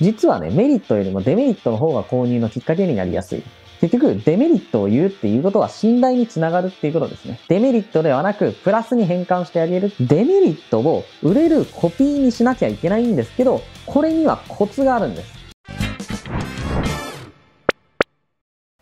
実はね、メリットよりもデメリットの方が購入のきっかけになりやすい。結局、デメリットを言うっていうことは信頼につながるっていうことですね。デメリットではなく、プラスに変換してあげる。デメリットを売れるコピーにしなきゃいけないんですけど、これにはコツがあるんです。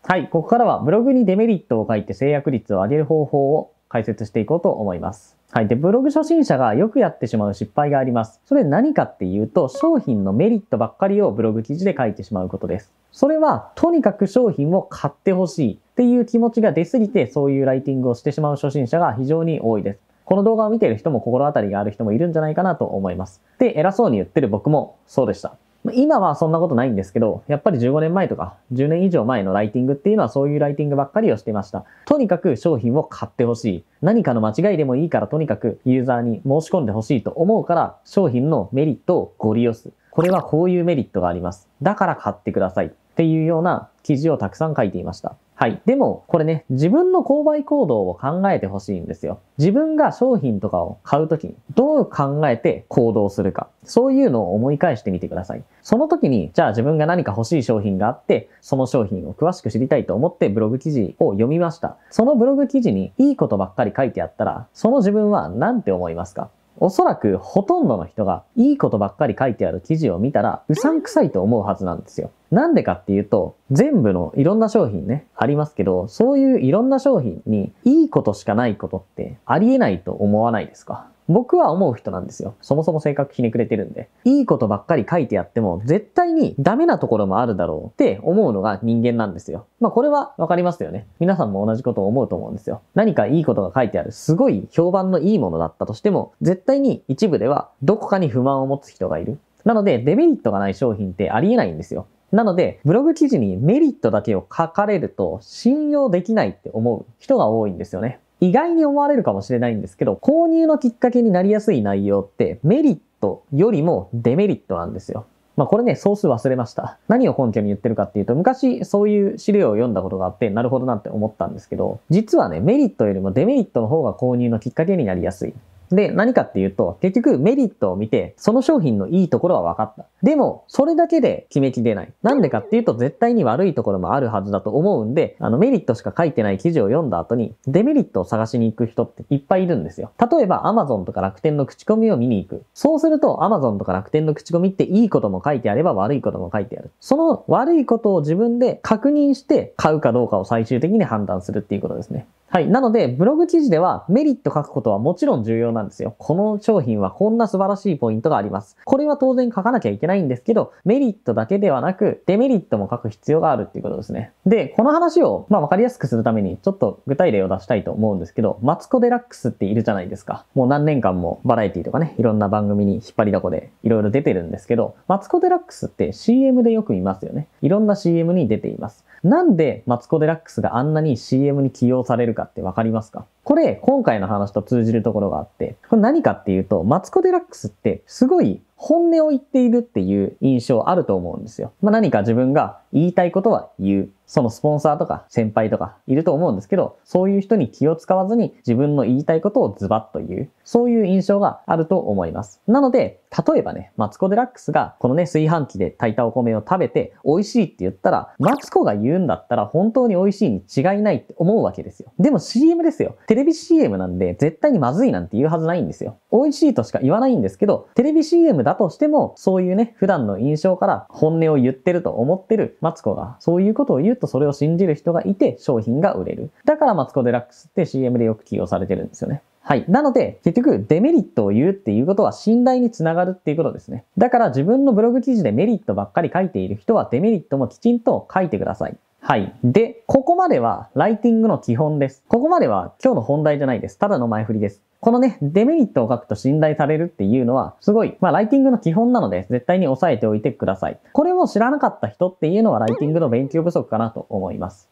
はい、ここからはブログにデメリットを書いて制約率を上げる方法を解説していこうと思います。はい。で、ブログ初心者がよくやってしまう失敗があります。それ何かっていうと、商品のメリットばっかりをブログ記事で書いてしまうことです。それは、とにかく商品を買ってほしいっていう気持ちが出すぎて、そういうライティングをしてしまう初心者が非常に多いです。この動画を見ている人も心当たりがある人もいるんじゃないかなと思います。で、偉そうに言ってる僕もそうでした。今はそんなことないんですけど、やっぱり15年前とか10年以上前のライティングっていうのはそういうライティングばっかりをしてました。とにかく商品を買ってほしい。何かの間違いでもいいからとにかくユーザーに申し込んでほしいと思うから商品のメリットをご利用する。これはこういうメリットがあります。だから買ってください。っていうような記事をたくさん書いていました。はい。でも、これね、自分の購買行動を考えてほしいんですよ。自分が商品とかを買うときに、どう考えて行動するか。そういうのを思い返してみてください。その時に、じゃあ自分が何か欲しい商品があって、その商品を詳しく知りたいと思ってブログ記事を読みました。そのブログ記事にいいことばっかり書いてあったら、その自分は何て思いますかおそらくほとんどの人がいいことばっかり書いてある記事を見たらうさんくさいと思うはずなんですよ。なんでかっていうと、全部のいろんな商品ね、ありますけど、そういういろんな商品にいいことしかないことってありえないと思わないですか僕は思う人なんですよ。そもそも性格ひねくれてるんで。いいことばっかり書いてやっても、絶対にダメなところもあるだろうって思うのが人間なんですよ。まあこれはわかりますよね。皆さんも同じことを思うと思うんですよ。何かいいことが書いてある、すごい評判のいいものだったとしても、絶対に一部ではどこかに不満を持つ人がいる。なので、デメリットがない商品ってありえないんですよ。なので、ブログ記事にメリットだけを書かれると信用できないって思う人が多いんですよね。意外に思われるかもしれないんですけど、購入のきっかけになりやすい内容ってメリットよりもデメリットなんですよ。まあこれね、総数忘れました。何を根拠に言ってるかっていうと、昔そういう資料を読んだことがあって、なるほどなって思ったんですけど、実はね、メリットよりもデメリットの方が購入のきっかけになりやすい。で、何かっていうと、結局メリットを見て、その商品のいいところは分かった。でも、それだけで決めきれない。なんでかっていうと、絶対に悪いところもあるはずだと思うんで、あの、メリットしか書いてない記事を読んだ後に、デメリットを探しに行く人っていっぱいいるんですよ。例えば、Amazon とか楽天の口コミを見に行く。そうすると、Amazon とか楽天の口コミっていいことも書いてあれば悪いことも書いてある。その悪いことを自分で確認して買うかどうかを最終的に判断するっていうことですね。はい。なので、ブログ記事ではメリット書くことはもちろん重要なんですよ。この商品はこんな素晴らしいポイントがあります。これは当然書かなきゃいけないんですけど、メリットだけではなく、デメリットも書く必要があるっていうことですね。で、この話を、まあ、わかりやすくするために、ちょっと具体例を出したいと思うんですけど、マツコデラックスっているじゃないですか。もう何年間もバラエティとかね、いろんな番組に引っ張りだこで、いろいろ出てるんですけど、マツコデラックスって CM でよく見ますよね。いろんな CM に出ています。なんでマツコ・デラックスがあんなに CM に起用されるかってわかりますかこれ、今回の話と通じるところがあって、これ何かっていうと、マツコ・デラックスってすごい本音を言っているっていう印象あると思うんですよ。まあ、何か自分が言いたいことは言う。そのスポンサーとか先輩とかいると思うんですけど、そういう人に気を使わずに自分の言いたいことをズバッと言う。そういう印象があると思います。なので、例えばね、マツコ・デラックスがこのね、炊飯器で炊いたお米を食べて美味しいって言ったら、マツコが言うんだったら本当に美味しいに違いないって思うわけですよ。でも CM ですよ。テレビ CM なんで絶対にまずいなんて言うはずないんですよ。美味しいとしか言わないんですけど、テレビ CM だとしても、そういうね、普段の印象から本音を言ってると思ってるマツコが、そういうことを言うとそれを信じる人がいて商品が売れる。だからマツコデラックスって CM でよく起用されてるんですよね。はい。なので、結局、デメリットを言うっていうことは信頼につながるっていうことですね。だから自分のブログ記事でメリットばっかり書いている人はデメリットもきちんと書いてください。はい。で、ここまではライティングの基本です。ここまでは今日の本題じゃないです。ただの前振りです。このね、デメリットを書くと信頼されるっていうのは、すごい、まあ、ライティングの基本なので、絶対に押さえておいてください。これを知らなかった人っていうのは、ライティングの勉強不足かなと思います。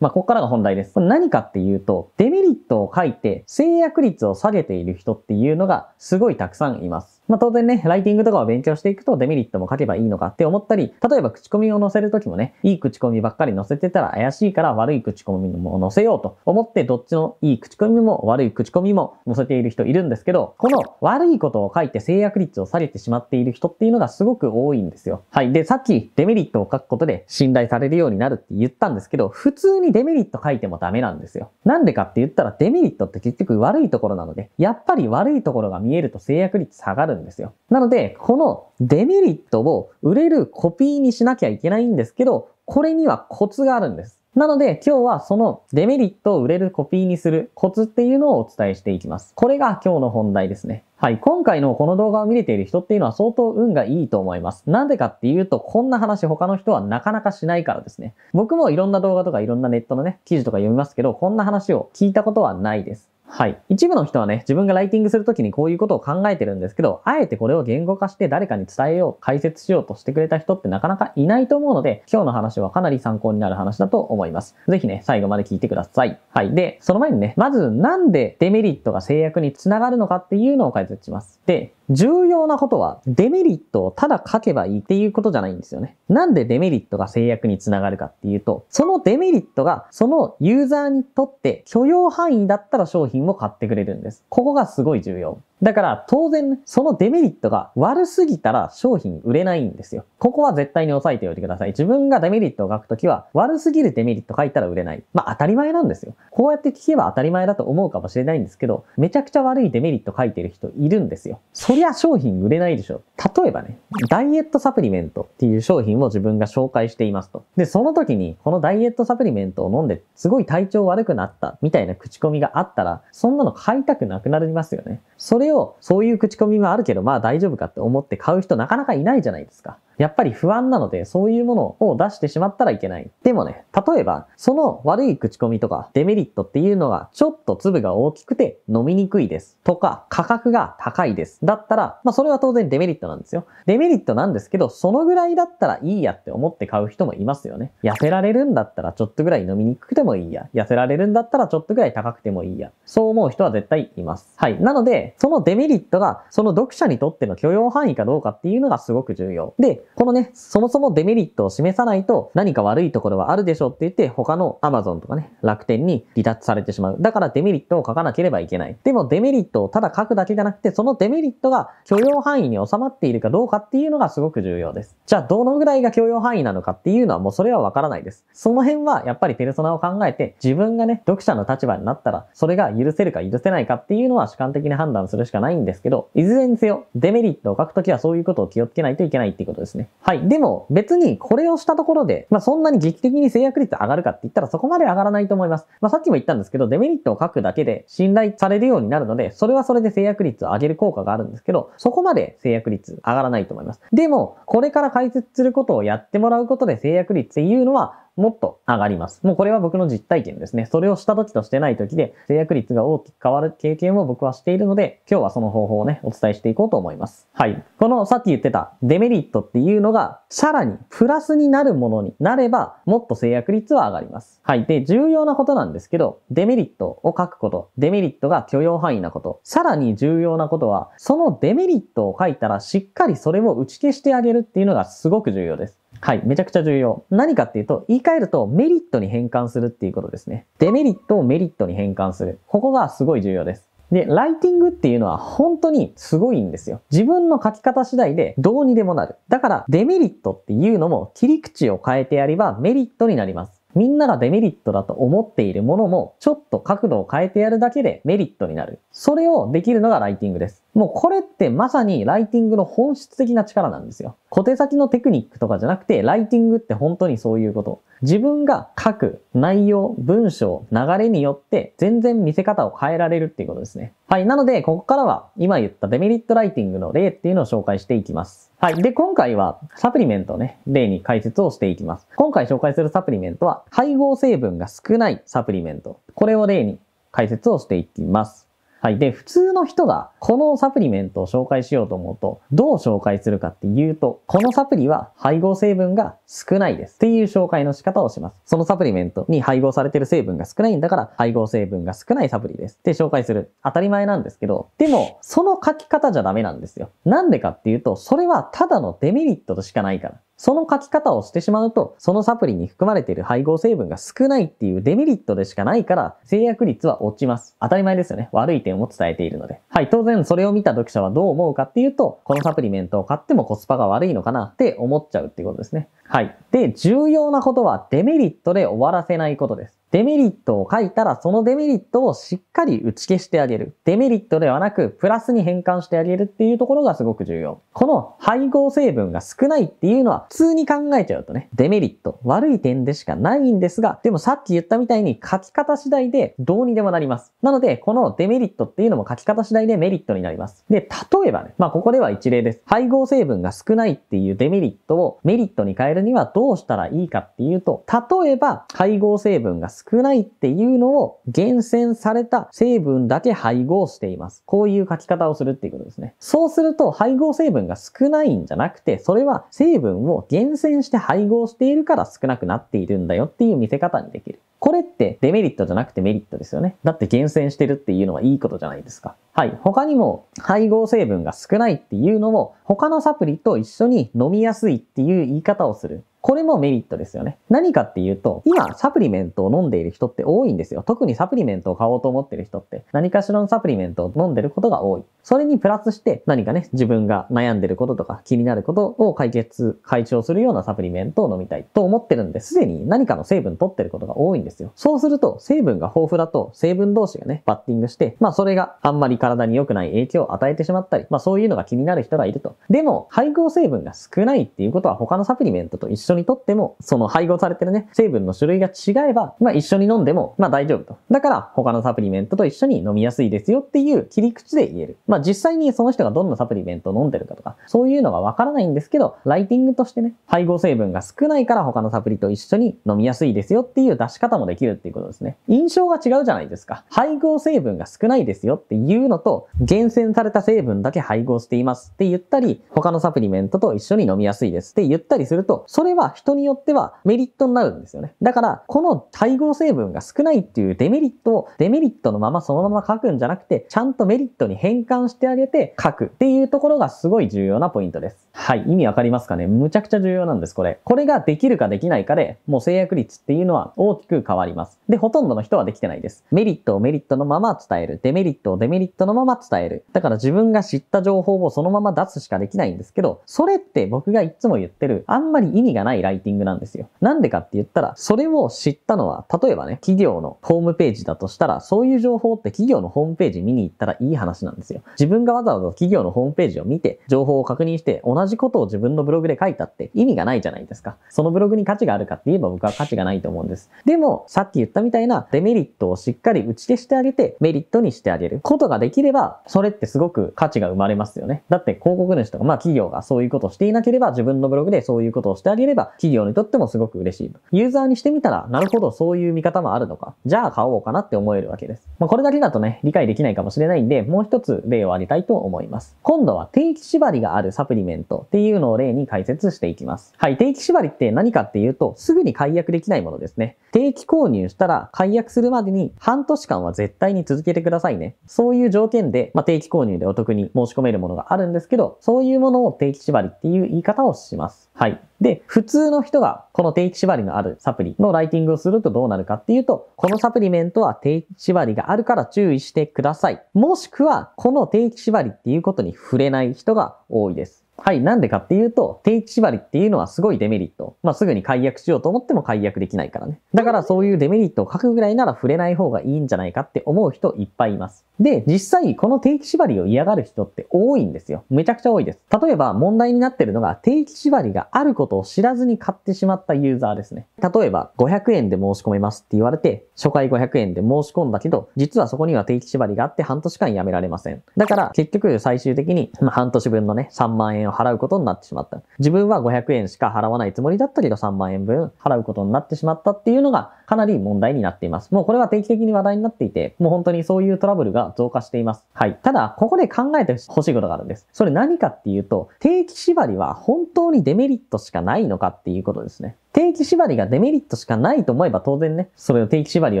まあ、ここからが本題です。これ何かっていうと、デメリットを書いて制約率を下げている人っていうのがすごいたくさんいます。まあ、当然ね、ライティングとかを勉強していくとデメリットも書けばいいのかって思ったり、例えば口コミを載せるときもね、いい口コミばっかり載せてたら怪しいから悪い口コミも載せようと思って、どっちのいい口コミも悪い口コミも載せている人いるんですけど、この悪いことを書いて制約率を下げてしまっている人っていうのがすごく多いんですよ。はい。で、さっきデメリットを書くことで信頼されるようになるって言ったんですけど、普通にデメリット書いてもダメなんですよ。なんでかって言ったらデメリットって結局悪いところなので、やっぱり悪いところが見えると制約率下がるんですよ。なので、このデメリットを売れるコピーにしなきゃいけないんですけど、これにはコツがあるんです。なので今日はそのデメリットを売れるコピーにするコツっていうのをお伝えしていきます。これが今日の本題ですね。はい。今回のこの動画を見れている人っていうのは相当運がいいと思います。なんでかっていうと、こんな話他の人はなかなかしないからですね。僕もいろんな動画とかいろんなネットのね、記事とか読みますけど、こんな話を聞いたことはないです。はい。一部の人はね、自分がライティングするときにこういうことを考えてるんですけど、あえてこれを言語化して誰かに伝えよう、解説しようとしてくれた人ってなかなかいないと思うので、今日の話はかなり参考になる話だと思います。ぜひね、最後まで聞いてください。はい。で、その前にね、まずなんでデメリットが制約につながるのかっていうのを解説します。で、重要なことはデメリットをただ書けばいいっていうことじゃないんですよね。なんでデメリットが制約につながるかっていうと、そのデメリットがそのユーザーにとって許容範囲だったら商品を買ってくれるんです。ここがすごい重要。だから当然、ね、そのデメリットが悪すぎたら商品売れないんですよ。ここは絶対に押さえておいてください。自分がデメリットを書くときは悪すぎるデメリット書いたら売れない。まあ当たり前なんですよ。こうやって聞けば当たり前だと思うかもしれないんですけど、めちゃくちゃ悪いデメリット書いてる人いるんですよ。そりゃ商品売れないでしょ。例えばね、ダイエットサプリメントっていう商品を自分が紹介していますと。で、その時にこのダイエットサプリメントを飲んですごい体調悪くなったみたいな口コミがあったら、そんなの買いたくなくなりますよね。それれそういう口コミはあるけどまあ大丈夫かって思って買う人なかなかいないじゃないですか。やっぱり不安なので、そういうものを出してしまったらいけない。でもね、例えば、その悪い口コミとかデメリットっていうのが、ちょっと粒が大きくて飲みにくいです。とか、価格が高いです。だったら、まあそれは当然デメリットなんですよ。デメリットなんですけど、そのぐらいだったらいいやって思って買う人もいますよね。痩せられるんだったらちょっとぐらい飲みにくくてもいいや。痩せられるんだったらちょっとぐらい高くてもいいや。そう思う人は絶対います。はい。なので、そのデメリットが、その読者にとっての許容範囲かどうかっていうのがすごく重要。で、このね、そもそもデメリットを示さないと何か悪いところはあるでしょうって言って、他の Amazon とかね、楽天に離脱されてしまう。だからデメリットを書かなければいけない。でもデメリットをただ書くだけじゃなくて、そのデメリットが許容範囲に収まっているかどうかっていうのがすごく重要です。じゃあ、どのぐらいが許容範囲なのかっていうのはもうそれはわからないです。その辺はやっぱりペルソナを考えて、自分がね、読者の立場になったら、それが許せるか許せないかっていうのは主観的に判断するしかないんですけど、いずれにせよ、デメリットを書くときはそういうことを気をつけないといけないっていうことですね。ね。はい。でも、別にこれをしたところで、まあ、そんなに劇的に制約率上がるかって言ったらそこまで上がらないと思います。まあ、さっきも言ったんですけど、デメリットを書くだけで信頼されるようになるので、それはそれで制約率を上げる効果があるんですけど、そこまで制約率上がらないと思います。でも、これから解説することをやってもらうことで制約率っていうのは、もっと上がります。もうこれは僕の実体験ですね。それをした時としてない時で制約率が大きく変わる経験を僕はしているので、今日はその方法をね、お伝えしていこうと思います。はい。このさっき言ってたデメリットっていうのが、さらにプラスになるものになれば、もっと制約率は上がります。はい。で、重要なことなんですけど、デメリットを書くこと、デメリットが許容範囲なこと、さらに重要なことは、そのデメリットを書いたらしっかりそれを打ち消してあげるっていうのがすごく重要です。はい、めちゃくちゃ重要。何かっていうと、言い換えるとメリットに変換するっていうことですね。デメリットをメリットに変換する。ここがすごい重要です。で、ライティングっていうのは本当にすごいんですよ。自分の書き方次第でどうにでもなる。だからデメリットっていうのも切り口を変えてやればメリットになります。みんながデメリットだと思っているものもちょっと角度を変えてやるだけでメリットになる。それをできるのがライティングです。もうこれってまさにライティングの本質的な力なんですよ。小手先のテクニックとかじゃなくて、ライティングって本当にそういうこと。自分が書く内容、文章、流れによって全然見せ方を変えられるっていうことですね。はい。なので、ここからは今言ったデメリットライティングの例っていうのを紹介していきます。はい。で、今回はサプリメントをね、例に解説をしていきます。今回紹介するサプリメントは配合成分が少ないサプリメント。これを例に解説をしていきます。はい。で、普通の人がこのサプリメントを紹介しようと思うと、どう紹介するかっていうと、このサプリは配合成分が少ないですっていう紹介の仕方をします。そのサプリメントに配合されてる成分が少ないんだから、配合成分が少ないサプリですって紹介する。当たり前なんですけど、でも、その書き方じゃダメなんですよ。なんでかっていうと、それはただのデメリットとしかないから。その書き方をしてしまうと、そのサプリに含まれている配合成分が少ないっていうデメリットでしかないから、制約率は落ちます。当たり前ですよね。悪い点を伝えているので。はい、当然それを見た読者はどう思うかっていうと、このサプリメントを買ってもコスパが悪いのかなって思っちゃうっていうことですね。はい。で、重要なことはデメリットで終わらせないことです。デメリットを書いたら、そのデメリットをしっかり打ち消してあげる。デメリットではなく、プラスに変換してあげるっていうところがすごく重要。この配合成分が少ないっていうのは、普通に考えちゃうとね、デメリット、悪い点でしかないんですが、でもさっき言ったみたいに書き方次第でどうにでもなります。なので、このデメリットっていうのも書き方次第でメリットになります。で、例えばね、まあここでは一例です。配合成分が少ないっていうデメリットをメリットに変えるるにはどうしたらいいかっていうと、例えば配合成分が少ないっていうのを厳選された成分だけ配合しています。こういう書き方をするっていうことですね。そうすると配合成分が少ないんじゃなくて、それは成分を厳選して配合しているから少なくなっているんだよっていう見せ方にできる。これってデメリットじゃなくてメリットですよね。だって厳選してるっていうのはいいことじゃないですか。はい。他にも配合成分が少ないっていうのも他のサプリと一緒に飲みやすいっていう言い方をする。これもメリットですよね。何かっていうと、今、サプリメントを飲んでいる人って多いんですよ。特にサプリメントを買おうと思ってる人って、何かしらのサプリメントを飲んでることが多い。それにプラスして、何かね、自分が悩んでることとか気になることを解決、解消するようなサプリメントを飲みたいと思ってるんで、すでに何かの成分取ってることが多いんですよ。そうすると、成分が豊富だと、成分同士がね、バッティングして、まあそれがあんまり体に良くない影響を与えてしまったり、まあそういうのが気になる人がいると。でも、配合成分が少ないっていうことは他のサプリメントと一緒緒にとっても、その配合されてるね、成分の種類が違えば、まあ一緒に飲んでも、まあ大丈夫と。だから他のサプリメントと一緒に飲みやすいですよっていう切り口で言える。まあ実際にその人がどんなサプリメントを飲んでるかとか、そういうのがわからないんですけど、ライティングとしてね、配合成分が少ないから他のサプリと一緒に飲みやすいですよっていう出し方もできるっていうことですね。印象が違うじゃないですか。配合成分が少ないですよっていうのと、厳選された成分だけ配合していますって言ったり、他のサプリメントと一緒に飲みやすいですって言ったりすると、それはは人によってはメリットになるんですよね。だから、この配合成分が少ないっていうデメリットをデメリットのままそのまま書くんじゃなくて、ちゃんとメリットに変換してあげて書くっていうところがすごい重要なポイントです。はい、意味わかりますかねむちゃくちゃ重要なんです、これ。これができるかできないかで、もう制約率っていうのは大きく変わります。で、ほとんどの人はできてないです。メリットをメリットのまま伝える。デメリットをデメリットのまま伝える。だから自分が知った情報をそのまま出すしかできないんですけど、それって僕がいつも言ってる、あんまり意味がないないライティングなんですよ。なんでかって言ったら、それを知ったのは、例えばね、企業のホームページだとしたら、そういう情報って企業のホームページ見に行ったらいい話なんですよ。自分がわざわざ企業のホームページを見て、情報を確認して、同じことを自分のブログで書いたって意味がないじゃないですか。そのブログに価値があるかって言えば僕は価値がないと思うんです。でも、さっき言ったみたいなデメリットをしっかり打ち消してあげて、メリットにしてあげることができれば、それってすごく価値が生まれますよね。だって広告主とか、まあ企業がそういうことをしていなければ、自分のブログでそういうことをしてあげれば、ば、企業にとってもすごく嬉しいユーザーにしてみたら、なるほど、そういう見方もあるのか。じゃあ買おうかなって思えるわけです。まあ、これだけだとね、理解できないかもしれないんで、もう一つ例を挙げたいと思います。今度は定期縛りがあるサプリメントっていうのを例に解説していきます。はい、定期縛りって何かっていうと、すぐに解約できないものですね。定期購入したら、解約するまでに半年間は絶対に続けてくださいね。そういう条件で、まあ、定期購入でお得に申し込めるものがあるんですけど、そういうものを定期縛りっていう言い方をします。はい。で、普通の人がこの定期縛りのあるサプリのライティングをするとどうなるかっていうと、このサプリメントは定期縛りがあるから注意してください。もしくは、この定期縛りっていうことに触れない人が多いです。はい、なんでかっていうと、定置縛りっていうのはすごいデメリット。まあ、すぐに解約しようと思っても解約できないからね。だからそういうデメリットを書くぐらいなら触れない方がいいんじゃないかって思う人いっぱいいます。で、実際この定期縛りを嫌がる人って多いんですよ。めちゃくちゃ多いです。例えば問題になってるのが定期縛りがあることを知らずに買ってしまったユーザーですね。例えば500円で申し込めますって言われて、初回500円で申し込んだけど、実はそこには定期縛りがあって半年間やめられません。だから結局最終的にま半年分のね、3万円を払うことになってしまった。自分は500円しか払わないつもりだったけど3万円分払うことになってしまったっていうのがかなり問題になっています。もうこれは定期的に話題になっていて、もう本当にそういうトラブルが増加しています。はい。ただ、ここで考えてほしいことがあるんです。それ何かっていうと、定期縛りは本当にデメリットしかないのかっていうことですね。定期縛りがデメリットしかないと思えば当然ね、それを定期縛り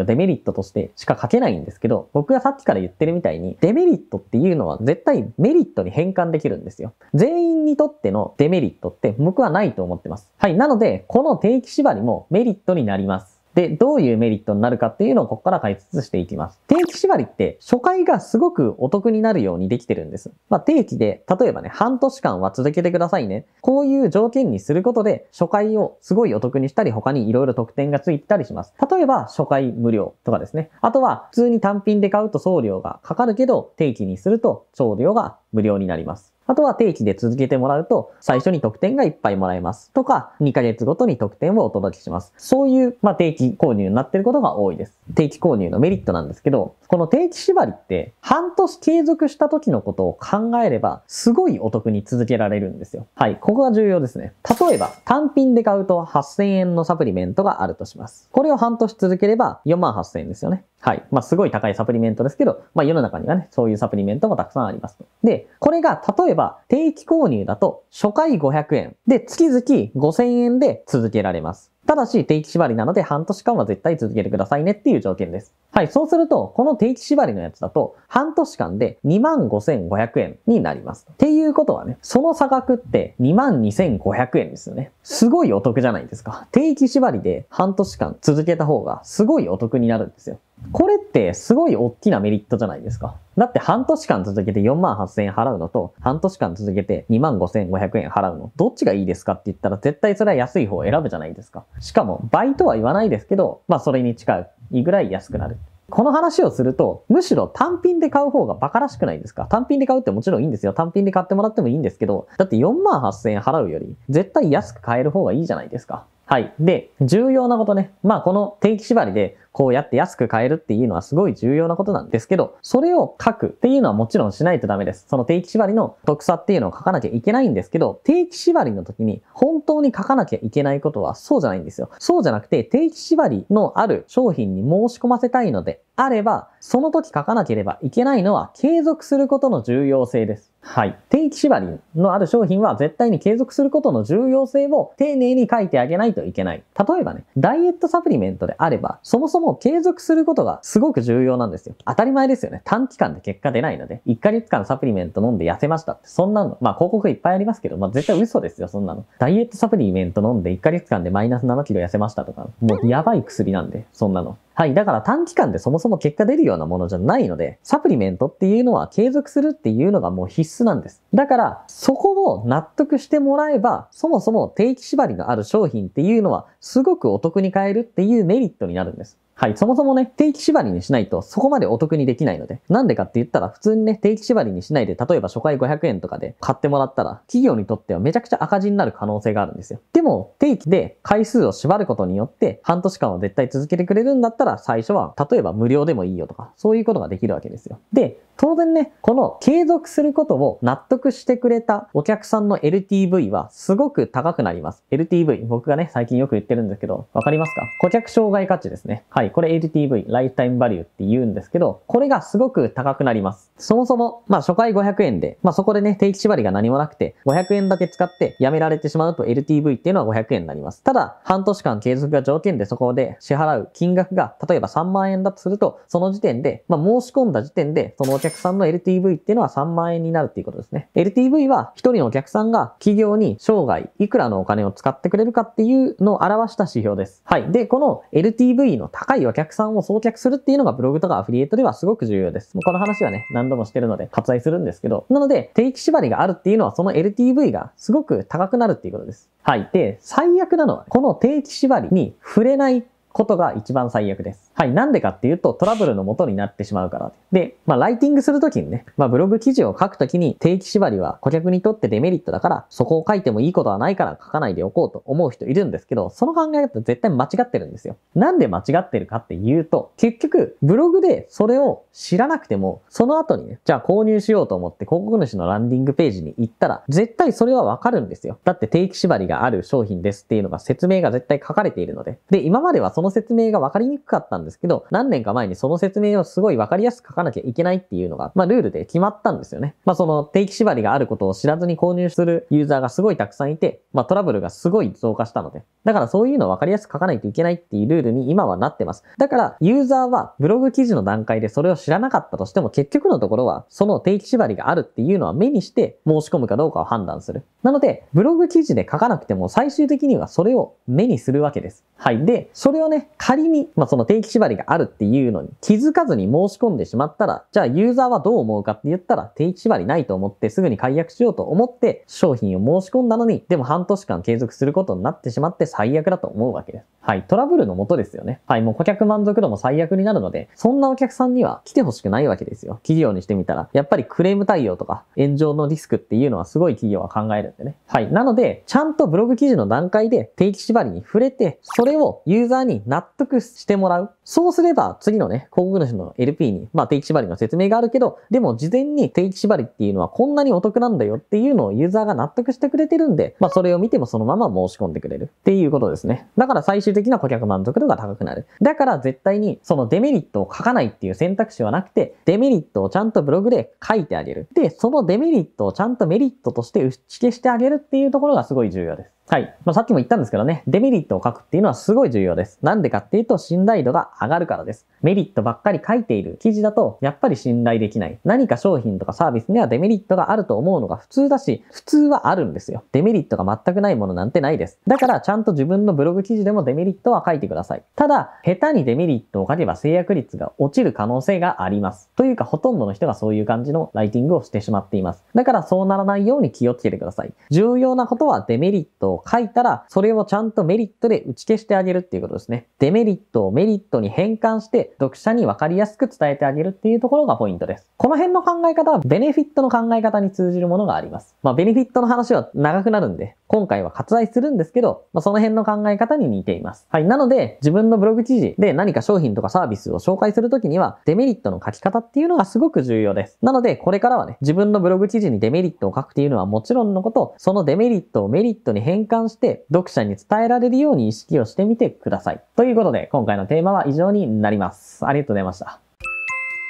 をデメリットとしてしか書けないんですけど、僕がさっきから言ってるみたいに、デメリットっていうのは絶対メリットに変換できるんですよ。全員にとってのデメリットって僕はないと思ってます。はい。なので、この定期縛りもメリットになります。で、どういうメリットになるかっていうのをここから解説していきます。定期縛りって初回がすごくお得になるようにできてるんです。まあ、定期で、例えばね、半年間は続けてくださいね。こういう条件にすることで、初回をすごいお得にしたり、他に色々特典がついたりします。例えば、初回無料とかですね。あとは、普通に単品で買うと送料がかかるけど、定期にすると送料が無料になります。あとは定期で続けてもらうと、最初に得点がいっぱいもらえます。とか、2ヶ月ごとに得点をお届けします。そういう、まあ、定期購入になってることが多いです。定期購入のメリットなんですけど、この定期縛りって半年継続した時のことを考えればすごいお得に続けられるんですよ。はい、ここが重要ですね。例えば単品で買うと8000円のサプリメントがあるとします。これを半年続ければ4万8000円ですよね。はい。まあ、すごい高いサプリメントですけど、まあ、世の中にはね、そういうサプリメントもたくさんあります。で、これが例えば定期購入だと初回500円で月々5000円で続けられます。ただし、定期縛りなので半年間は絶対続けてくださいねっていう条件です。はい、そうすると、この定期縛りのやつだと、半年間で25,500円になります。っていうことはね、その差額って22,500円ですよね。すごいお得じゃないですか。定期縛りで半年間続けた方がすごいお得になるんですよ。これってすごい大きなメリットじゃないですか。だって半年間続けて4万8000円払うのと、半年間続けて2万5500円払うの、どっちがいいですかって言ったら絶対それは安い方を選ぶじゃないですか。しかも、倍とは言わないですけど、まあそれに近いぐらい安くなる。この話をすると、むしろ単品で買う方が馬鹿らしくないですか単品で買うってもちろんいいんですよ。単品で買ってもらってもいいんですけど、だって4万8000円払うより、絶対安く買える方がいいじゃないですか。はい。で、重要なことね。まあ、この定期縛りで、こうやって安く買えるっていうのはすごい重要なことなんですけど、それを書くっていうのはもちろんしないとダメです。その定期縛りの特さっていうのを書かなきゃいけないんですけど、定期縛りの時に本当に書かなきゃいけないことはそうじゃないんですよ。そうじゃなくて、定期縛りのある商品に申し込ませたいのであれば、その時書かなければいけないのは継続することの重要性です。はい。定期縛りのある商品は絶対に継続することの重要性を丁寧に書いてあげないといけない。例えばね、ダイエットサプリメントであれば、そもそも継続することがすごく重要なんですよ。当たり前ですよね。短期間で結果出ないので、1ヶ月間サプリメント飲んで痩せましたって、そんなの、まあ広告いっぱいありますけど、まあ絶対嘘ですよ、そんなの。ダイエットサプリメント飲んで1ヶ月間でマイナス7キロ痩せましたとか、もうやばい薬なんで、そんなの。はい。だから短期間でそもそも結果出るようなものじゃないので、サプリメントっていうのは継続するっていうのがもう必須なんです。だから、そこを納得してもらえば、そもそも定期縛りのある商品っていうのは、すごくお得に買えるっていうメリットになるんです。はい。そもそもね、定期縛りにしないとそこまでお得にできないので。なんでかって言ったら、普通にね、定期縛りにしないで、例えば初回500円とかで買ってもらったら、企業にとってはめちゃくちゃ赤字になる可能性があるんですよ。でも、定期で回数を縛ることによって、半年間は絶対続けてくれるんだったら、ら最初は、例えば無料でもいいよとか、そういうことができるわけですよ。で、当然ね、この継続することを納得してくれたお客さんの LTV はすごく高くなります。LTV、僕がね、最近よく言ってるんですけど、わかりますか顧客障害価値ですね。はい、これ LTV、ライフタイムバリューって言うんですけど、これがすごく高くなります。そもそも、まあ初回500円で、まあそこでね、定期縛りが何もなくて、500円だけ使ってやめられてしまうと LTV っていうのは500円になります。ただ、半年間継続が条件でそこで支払う金額が、例えば3万円だとすると、その時点で、まあ申し込んだ時点で、そのお客客さんの LTV っていうのは3万円になるっていうことですね。LTV は1人のお客さんが企業に生涯いくらのお金を使ってくれるかっていうのを表した指標です。はい。で、この LTV の高いお客さんを送客するっていうのがブログとかアフィリエイトではすごく重要です。もうこの話はね、何度もしてるので割愛するんですけど、なので定期縛りがあるっていうのはその LTV がすごく高くなるっていうことです。はい。で、最悪なのは、この定期縛りに触れないことが一番最悪です。はい。なんでかっていうと、トラブルの元になってしまうからで。で、まあ、ライティングするときにね、まあ、ブログ記事を書くときに定期縛りは顧客にとってデメリットだから、そこを書いてもいいことはないから書かないでおこうと思う人いるんですけど、その考え方絶対間違ってるんですよ。なんで間違ってるかっていうと、結局、ブログでそれを知らなくても、その後にね、じゃあ購入しようと思って広告主のランディングページに行ったら、絶対それはわかるんですよ。だって定期縛りがある商品ですっていうのが説明が絶対書かれているので。で、今まではそのの説明が分かりにくかったんですけど、何年か前にその説明をすごい分かりやすく書かなきゃいけないっていうのが、まあ、ルールで決まったんですよね。まあ、その定期縛りがあることを知らずに購入するユーザーがすごいたくさんいて、まあ、トラブルがすごい増加したので。だからそういうのを分かりやすく書かないといけないっていうルールに今はなってます。だから、ユーザーはブログ記事の段階でそれを知らなかったとしても、結局のところは、その定期縛りがあるっていうのは目にして申し込むかどうかを判断する。なので、ブログ記事で書かなくても最終的にはそれを目にするわけです。はい。で、それをね、仮に、まあ、その定期縛りがあるっていうのに気づかずに申し込んでしまったら、じゃあユーザーはどう思うかって言ったら定期縛りないと思ってすぐに解約しようと思って商品を申し込んだのに、でも半年間継続することになってしまって最悪だと思うわけです。はい。トラブルのもとですよね。はい。もう顧客満足度も最悪になるので、そんなお客さんには来てほしくないわけですよ。企業にしてみたら。やっぱりクレーム対応とか炎上のリスクっていうのはすごい企業は考えるね。はい。なので、ちゃんとブログ記事の段階で定期縛りに触れて、それをユーザーに納得してもらう。そうすれば次のね、広告主の LP に、まあ定期縛りの説明があるけど、でも事前に定期縛りっていうのはこんなにお得なんだよっていうのをユーザーが納得してくれてるんで、まあそれを見てもそのまま申し込んでくれるっていうことですね。だから最終的な顧客満足度が高くなる。だから絶対にそのデメリットを書かないっていう選択肢はなくて、デメリットをちゃんとブログで書いてあげる。で、そのデメリットをちゃんとメリットとして打ち消してあげるっていうところがすごい重要です。はい。まあ、さっきも言ったんですけどね、デメリットを書くっていうのはすごい重要です。なんでかっていうと、信頼度が上がるからです。メリットばっかり書いている記事だと、やっぱり信頼できない。何か商品とかサービスにはデメリットがあると思うのが普通だし、普通はあるんですよ。デメリットが全くないものなんてないです。だから、ちゃんと自分のブログ記事でもデメリットは書いてください。ただ、下手にデメリットを書けば制約率が落ちる可能性があります。というか、ほとんどの人がそういう感じのライティングをしてしまっています。だから、そうならないように気をつけてください。重要なことはデメリットを書いたら、それをちゃんとメリットで打ち消してあげるっていうことですね。デメリットをメリットに変換して、読者に分かりやすく伝えてあげるっていうところがポイントです。この辺の考え方は、ベネフィットの考え方に通じるものがあります。まあ、ベネフィットの話は長くなるんで、今回は割愛するんですけど、まあ、その辺の考え方に似ています。はい。なので、自分のブログ記事で何か商品とかサービスを紹介するときには、デメリットの書き方っていうのがすごく重要です。なので、これからはね、自分のブログ記事にデメリットを書くっていうのはもちろんのこと、そのデメリットをメリットに変換して、読者に伝えられるように意識をしてみてください。ということで、今回のテーマは以上になります。ありがとうございました。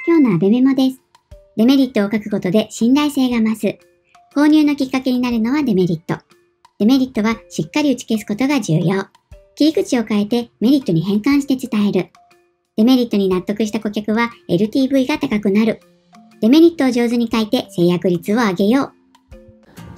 今日のアベメモです。デメリットを書くことで信頼性が増す。購入のきっかけになるのはデメリット。デメリットはしっかり打ち消すことが重要。切り口を変えてメリットに変換して伝える。デメリットに納得した顧客は LTV が高くなる。デメリットを上手に書いて制約率を上げよう。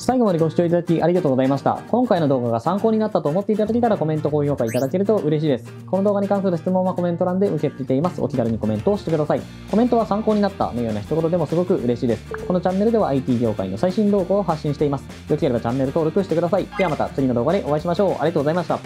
最後までご視聴いただきありがとうございました。今回の動画が参考になったと思っていただけたらコメント、高評価いただけると嬉しいです。この動画に関する質問はコメント欄で受け付けています。お気軽にコメントをしてください。コメントは参考になったのような一言でもすごく嬉しいです。このチャンネルでは IT 業界の最新動向を発信しています。よければチャンネル登録してください。ではまた次の動画でお会いしましょう。ありがとうございました。